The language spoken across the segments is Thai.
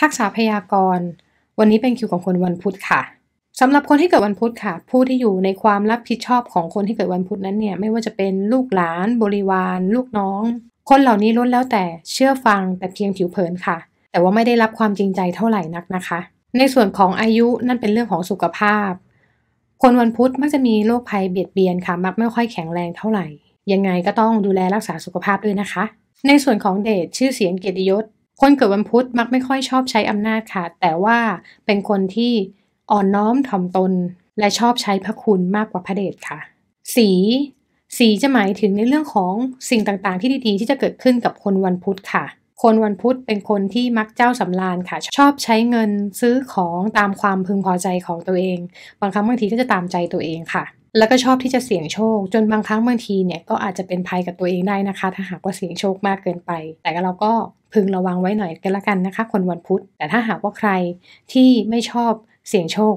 ทักษะพยากรณ์วันนี้เป็นคิวของคนวันพุธค่ะสำหรับคนที่เกิดวันพุธค่ะ ผู้ที่อยู่ในความรับผิดชอบของคนที่เกิดวันพุธนั้นเนี่ยไม่ว่าจะเป็นลูกหลาน บริวารลูกน้อง คนเหล่านี้ล้นแล้วแต่เชื่อฟังแต่เพียงผิวเผินค่ะ แต่ว่าไม่ได้รับความจริงใจเท่าไหร่นักนะคะ ในส่วนของอายุนั่นเป็นเรื่องของสุขภาพ คนวันพุธมักจะมีโรคภัยเบียดเบียนค่ะมักไม่ค่อยแข็งแรงเท่าไหร่ ยังไงก็ต้องดูแลรักษาสุขภาพด้วยนะคะ ในส่วนของเดชชื่อเสียงเกียรติยศคนเกิดวันพุธมักไม่ค่อยชอบใช้อำนาจค่ะ แต่ว่าเป็นคนที่อ่อนน้อมถ่อมตนและชอบใช้พระคุณมากกว่าพระเดชค่ะ สี สีจะหมายถึงในเรื่องของสิ่งต่างๆ ที่ดีๆ ที่จะเกิดขึ้นกับคนวันพุธค่ะ คนวันพุธเป็นคนที่มักเจ้าสำราญค่ะ ชอบใช้เงินซื้อของตามความพึงพอใจของตัวเอง บางครั้งบางทีก็จะตามใจตัวเองค่ะแล้วก็ชอบที่จะเสี่ยงโชค จนบางครั้งบางทีเนี่ย ก็อาจจะเป็นภัยกับตัวเองได้นะคะ ถ้าหากว่าเสี่ยงโชคมากเกินไป แต่เราก็พึงระวังไว้หน่อยกันละกันนะคะคนวันพุธแต่ถ้าหากว่าใครที่ไม่ชอบเสี่ยงโชค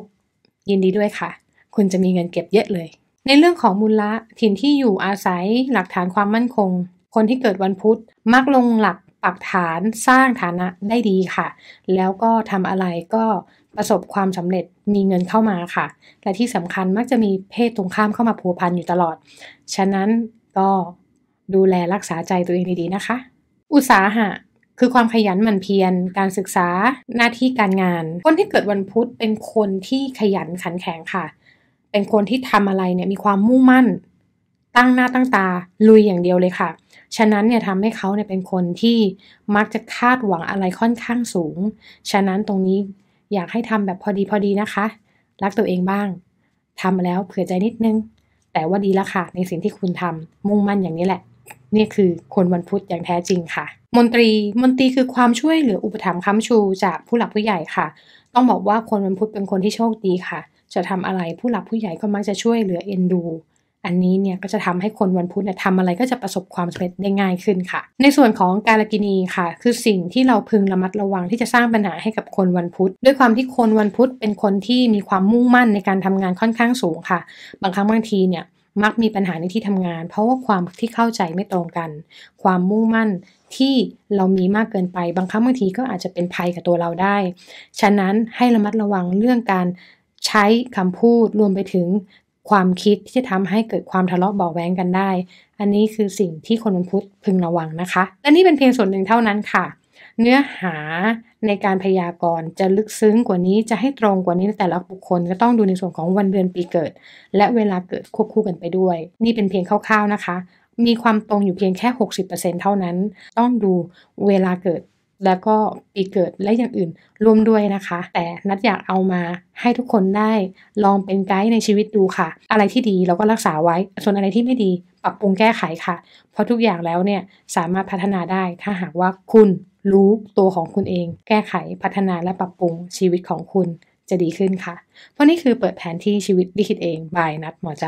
ยินดีด้วยค่ะ คุณจะมีเงินเก็บเยอะเลย ในเรื่องของมูลละถิ่นที่อยู่อาศัยหลักฐานความมั่นคง คนที่เกิดวันพุธมักลงหลักปักฐานสร้างฐานะได้ดีค่ะ แล้วก็ทำอะไรก็ประสบความสำเร็จมีเงินเข้ามาค่ะและที่สำคัญมักจะมีเพศตรงข้ามเข้ามาผัวพันอยู่ตลอด ฉะนั้นก็ดูแลรักษาใจตัวเองดีๆ นะคะ อุตสาหะ คือความขยันหมั่นเพียรการศึกษาหน้าที่การงาน คนที่เกิดวันพุธเป็นคนที่ขยันขันแข็งค่ะ เป็นคนที่ทำอะไรเนี่ยมีความมุ่งมั่น ตั้งหน้าตั้งตาลุยอย่างเดียวเลยค่ะฉะนั้นเนี่ยทำให้เขาเนี่ยเป็นคนที่มักจะคาดหวังอะไรค่อนข้างสูง ฉะนั้นตรงนี้อยากให้ทำแบบพอดีพอดีนะคะ รักตัวเองบ้างทำาแล้วเผื่อใจนิดนึง แต่ว่าดีละค่ะ ในสิ่งที่คุณทำมุ่งมั่นอย่างนี้แหละ นี่คือคนวันพุธอย่างแท้จริงค่ะ มนตรีมนตรีคือความช่วยเหลืออุปถัมภ์ค้ำชูจากผู้หลักผู้ใหญ่ค่ะ ต้องบอกว่าคนวันพุธเป็นคนที่โชคดีค่ะ จะทำอะไรผู้หลักผู้ใหญ่ก็มักจะช่วยเหลือเอ็นดูอันนี้เนี่ยก็จะทำให้คนวันพุธเนี่ยทำอะไรก็จะประสบความสำเร็จได้ง่ายขึ้นค่ะ ในส่วนของการลกินีค่ะ คือสิ่งที่เราพึงระมัดระวังที่จะสร้างปัญหาให้กับคนวันพุธ ด้วยความที่คนวันพุธ เป็นคนที่มีความมุ่งมั่นในการทำงานค่อนข้างสูงค่ะบางครั้งบางทีเนี่ยมักมีปัญหาในที่ทำงาน เพราะว่าความที่เข้าใจไม่ตรงกัน ความมุ่งมั่นที่เรามีมากเกินไปบางครั้งบางทีก็อาจจะเป็นภัยกับตัวเราได้ฉะนั้นให้ระมัดระวังเรื่องการใช้คำพูดรวมไปถึงความคิดที่จะทำให้เกิดความทะเลาะเบาแว้งกันได้ อันนี้คือสิ่งที่คนพุทธพึงระวังนะคะและนี่เป็นเพียงส่วนหนึ่งเท่านั้นค่ะ เนื้อหาในการพยากรณ์จะลึกซึ้งกว่านี้ จะให้ตรงกว่านี้แต่ละบุคคล ก็ต้องดูในส่วนของวันเดือนปีเกิด และเวลาเกิดควบคู่กันไปด้วย นี่เป็นเพียงคร่าวๆนะคะ มีความตรงอยู่เพียงแค่60%เท่านั้น ต้องดูเวลาเกิดแล้วก็ปีเกิดและอย่างอื่นร่วมด้วยนะคะ แต่นัดอยากเอามาให้ทุกคนได้ลองเป็นไกด์ในชีวิตดูค่ะ อะไรที่ดีเราก็รักษาไว้ ส่วนอะไรที่ไม่ดีปรับปรุงแก้ไขค่ะเพราะทุกอย่างแล้วเนี่ยสามารถพัฒนาได้ ถ้าหากว่าคุณรู้ตัวของคุณเองแก้ไขพัฒนาและปรับปรุงชีวิตของคุณจะดีขึ้นค่ะ เพราะนี่คือเปิดแผนที่ชีวิตดิคิดเองบายนัดหมอใจ